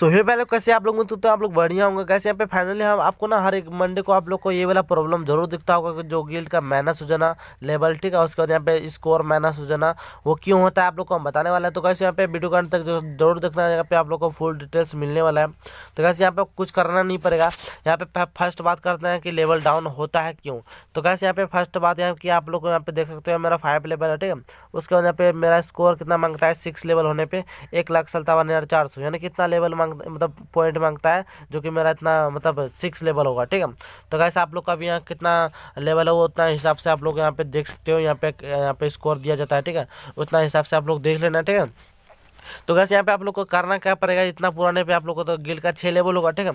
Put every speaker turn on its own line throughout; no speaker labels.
सो तो हे पहले कैसे आप लोग तो, तो आप लोग बढ़िया होंगे कैसे यहाँ पे फाइनली हम आपको ना हर एक मंडे को आप लोग को ये वाला प्रॉब्लम जरूर दिखता होगा कि जो गिल्ड का माइनस हो जाना लेवल ठीक है उसके बाद यहाँ पे स्कोर माइनस हो जाना वो क्यों होता है आप लोग को हम बताने वाला है तो कैसे यहाँ पे वीडियो का तक जरूर देखना यहाँ पे आप लोग को फुल डिटेल्स मिलने वाला है तो कैसे यहाँ पे कुछ करना नहीं पड़ेगा यहाँ पे फर्स्ट बात करते हैं कि लेवल डाउन होता है क्यों तो कैसे यहाँ पे फर्स्ट बात यहाँ की आप लोग को यहाँ पे देख सकते हो मेरा फाइव लेवल है ठीक है उसके बाद यहाँ पे मेरा स्कोर कितना मांगता है सिक्स लेवल होने पर एक लाख सत्तावन हज़ार चार सौ यानी कितना लेवल मांग मतलब पॉइंट मांगता है जो कि मेरा इतना मतलब सिक्स लेवल होगा ठीक है तो कैसे आप लोग का भी यहाँ कितना लेवल है वो उतना हिसाब से आप लोग यहाँ पे देख सकते हो यहाँ पे यहाँ पे स्कोर दिया जाता है ठीक है उतना हिसाब से आप लोग देख लेना ठीक है तो वैसे यहाँ पे आप लोग को करना क्या पड़ेगा इतना पुराने पे आप लोग को तो गिल का छः लेवल होगा ठीक है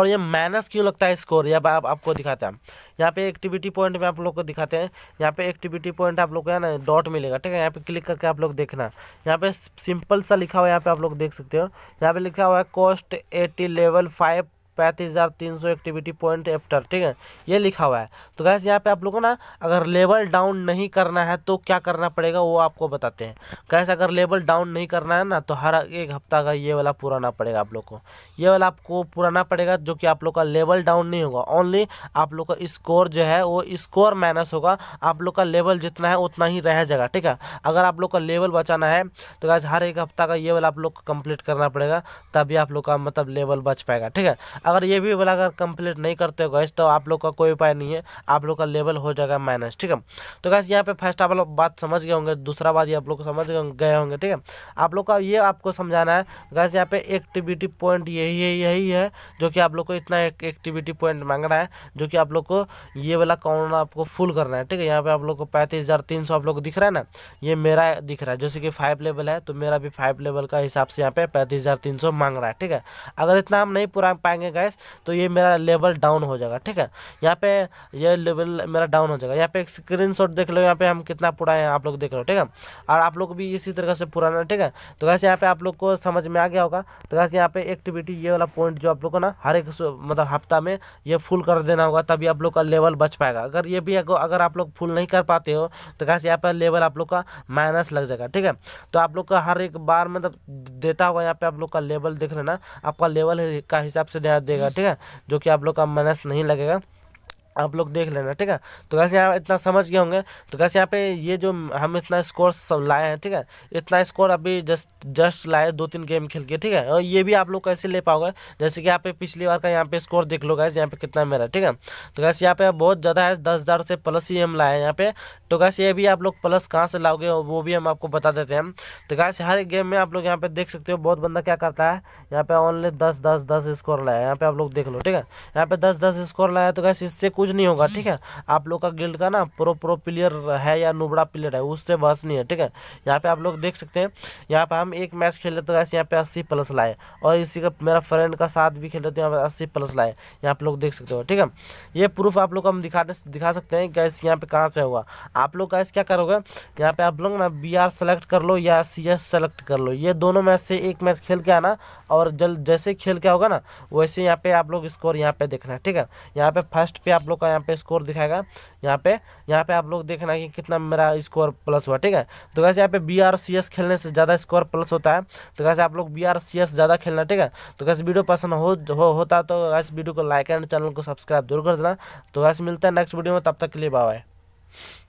और ये माइनस क्यों लगता है स्कोर या आप, आपको दिखाते हैं यहाँ पे एक्टिविटी पॉइंट में आप लोग को दिखाते हैं यहाँ पे एक्टिविटी पॉइंट आप लोग को है ना डॉट मिलेगा ठीक है यहाँ पे क्लिक करके आप लोग देखना यहाँ पे सिंपल सा लिखा हुआ है यहाँ पे आप लोग देख सकते हो यहाँ पे लिखा हुआ है कॉस्ट एटी लेवल फाइव पैंतीस हज़ार तीन सौ एक्टिविटी पॉइंट एफ्टर ठीक है ये लिखा हुआ है तो गैस यहाँ पे आप लोगों ना अगर लेवल डाउन नहीं करना है तो क्या करना पड़ेगा वो आपको बताते हैं गैस अगर लेवल डाउन नहीं करना है ना तो हर एक हफ्ता का ये वाला पुराना पड़ेगा आप लोग को ये वाला आपको पुराना पड़ेगा जो कि आप लोग का लेवल डाउन नहीं होगा ओनली आप लोग का स्कोर जो है वो स्कोर माइनस होगा आप लोग का लेवल जितना है उतना ही रह जाएगा ठीक है अगर आप लोग का लेवल बचाना है तो गैस हर एक हफ्ता का ये वाला आप लोग को कम्प्लीट करना पड़ेगा तभी आप लोग का मतलब लेवल बच पाएगा ठीक है अगर ये भी वाला अगर कंप्लीट नहीं करते हो गैस तो आप लोग का कोई उपाय नहीं है आप लोग का लेवल हो जाएगा माइनस ठीक है तो गैस यहाँ पे फर्स्ट आप लोग बात समझ गए होंगे दूसरा बात ये आप लोग समझ गए होंगे ठीक है आप लोग का ये आपको समझाना है गैस यहाँ पे एक्टिविटी पॉइंट यही है यही है जो कि आप लोग को इतना एक्टिविटी पॉइंट मांग रहा है जो कि आप लोग को ये वाला काउंट आपको फुल करना है ठीक है यहाँ पे आप लोग को पैंतीस हज़ार तीन सौ आप लोग दिख रहा है ना ये मेरा दिख रहा है जैसे कि फाइव लेवल है तो मेरा भी फाइव लेवल का हिसाब से यहाँ पे पैंतीस हज़ार तीन सौ मांग रहा है ठीक है अगर इतना हम नहीं पूरा पाएंगे हैं गैस तो ये मेरा लेवल डाउन हो जाएगा ठीक है यहाँ पे ये लेवल मेरा डाउन हो जाएगा यहाँ पे एक स्क्रीन देख लो यहाँ पे हम कितना पूरा है आप लोग देख लो ठीक है और आप लोग भी इसी तरह से पुराना ठीक है तो गैस यहाँ पे आप लोग को समझ में आ गया होगा तो गैस यहाँ पे एक्टिविटी ये वाला पॉइंट जो आप लोग को ना हर एक मतलब हफ्ता में ये फुल कर देना होगा तभी आप लोग का लेवल बच पाएगा अगर ये भी अगर आप लोग फुल नहीं कर पाते हो तो गैस यहाँ पर लेवल आप लोग का माइनस लग जाएगा ठीक है तो आप लोग का हर एक बार मतलब देता होगा यहाँ पे आप लोग का लेवल देख लेना आपका लेवल का हिसाब से देगा ठीक है जो कि आप लोग का माइनस नहीं लगेगा आप लोग देख लेना ठीक है तो कैसे यहाँ इतना समझ गए होंगे तो कैसे यहाँ पे ये जो हम इतना स्कोर सब लाए हैं ठीक है इतना स्कोर अभी जस्ट जस्ट लाए दो तीन गेम खेल के ठीक है और ये भी आप लोग कैसे ले पाओगे जैसे कि यहाँ पे पिछली बार का यहाँ पे स्कोर देख लो गैस यहाँ पे कितना मेरा ठीक है तो कैसे यहाँ पे बहुत ज़्यादा है दस हज़ार से प्लस ही हम लाए हैं यहाँ पे तो कैसे ये भी आप लोग प्लस कहाँ से लाओगे वो भी हम आपको बता देते हैं तो कैसे हर गेम में आप लोग यहाँ पे देख सकते हो बहुत बंदा क्या करता है यहाँ पे ऑनली दस दस दस स्कोर लाया यहाँ पे आप लोग देख लो ठीक है यहाँ पे दस दस स्कोर लाया तो कैसे इससे कुछ नहीं होगा ठीक है आप लोग का गिल्ड का ना प्रो प्रो प्लेयर है या नुबड़ा प्लेयर है उससे बहस नहीं है ठीक है यहाँ पे आप लोग देख सकते हैं यहाँ पे हम एक मैच लेते हैं यहाँ पे अस्सी प्लस लाए और इसी का मेरा फ्रेंड का साथ भी लेते हैं यहाँ पे अस्सी प्लस लाए यहाँ आप लोग देख सकते हो ठीक है ये प्रूफ आप लोग हम दिखा दिखा सकते हैं गैस यहाँ पे कहाँ से हुआ आप लोग गैस क्या करोगे यहाँ पे आप लोग ना बी आर सेलेक्ट कर लो या सी एस सेलेक्ट कर लो ये दोनों मैच से एक मैच खेल के आना और जल जैसे खेल के होगा ना वैसे यहाँ पे आप लोग स्कोर यहाँ पे देखना है ठीक है यहाँ पे फर्स्ट पे आप लोग लोग का यहाँ पे स्कोर दिखाएगा यहाँ पे यहाँ पे आप लोग देखना कि कितना मेरा स्कोर प्लस हुआ ठीक है तो कैसे यहाँ पे बी आर सी एस खेलने से ज़्यादा स्कोर प्लस होता है तो कैसे आप लोग बी आर सी एस ज़्यादा खेलना ठीक है तो कैसे वीडियो पसंद हो, हो होता है तो इस वीडियो को लाइक एंड चैनल को सब्सक्राइब जरूर कर देना तो वैसे मिलता है नेक्स्ट वीडियो में तब तक के लिए बाय